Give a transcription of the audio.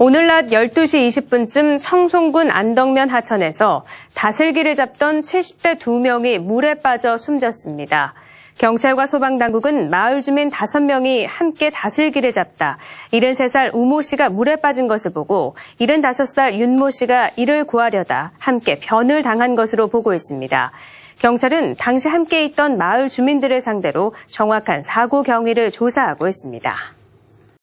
오늘 낮 12시 20분쯤 청송군 안덕면 하천에서 다슬기를 잡던 70대 2명이 물에 빠져 숨졌습니다. 경찰과 소방당국은 마을 주민 5명이 함께 다슬기를 잡다 73살 우모 씨가 물에 빠진 것을 보고 75살 윤모 씨가 이를 구하려다 함께 변을 당한 것으로 보고 있습니다. 경찰은 당시 함께 있던 마을 주민들을 상대로 정확한 사고 경위를 조사하고 있습니다.